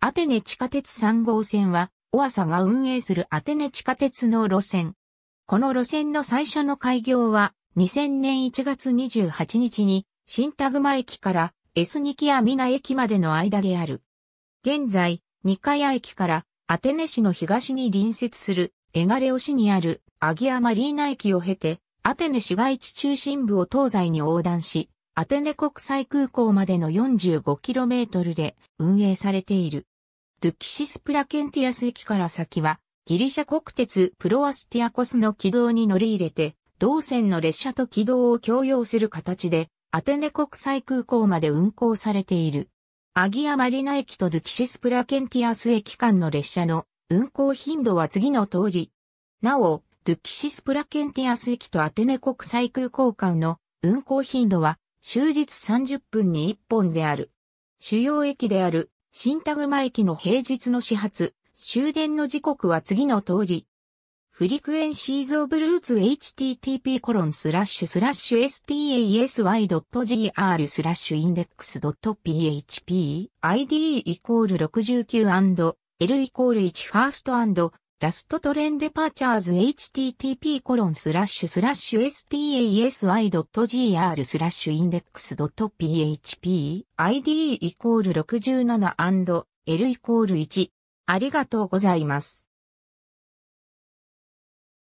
アテネ地下鉄3号線は、オアサが運営するアテネ地下鉄の路線。この路線の最初の開業は、2000年1月28日に、新田熊駅からエスニキアミナ駅までの間である。現在、ニカヤ駅からアテネ市の東に隣接するエガレオ市にあるアギアマリーナ駅を経て、アテネ市街地中心部を東西に横断し、アテネ国際空港までの 45km で運営されている。ドゥキシスプラケンティアス駅から先は、ギリシャ国鉄プロアスティアコスの軌道に乗り入れて、同線の列車と軌道を共用する形で、アテネ国際空港まで運行されている。アギアマリナ駅とドゥキシスプラケンティアス駅間の列車の運行頻度は次の通り。なお、ドゥキシスプラケンティアス駅とアテネ国際空港間の運行頻度は終日30分に1本である。主要駅である新田熊駅の平日の始発、終電の時刻は次の通り。フリクエンシーズオブルーツ http コロンスラッシュスラッシュ s t a s y g r スラッシュインデックス .php id イコール69 L イコール1ファーストラストトレンデパーチャーズ http コロンスラッシュスラッシュ s t a s y g r スラッシュインデックス .php id イコール 67& L イコール1ありがとうございます。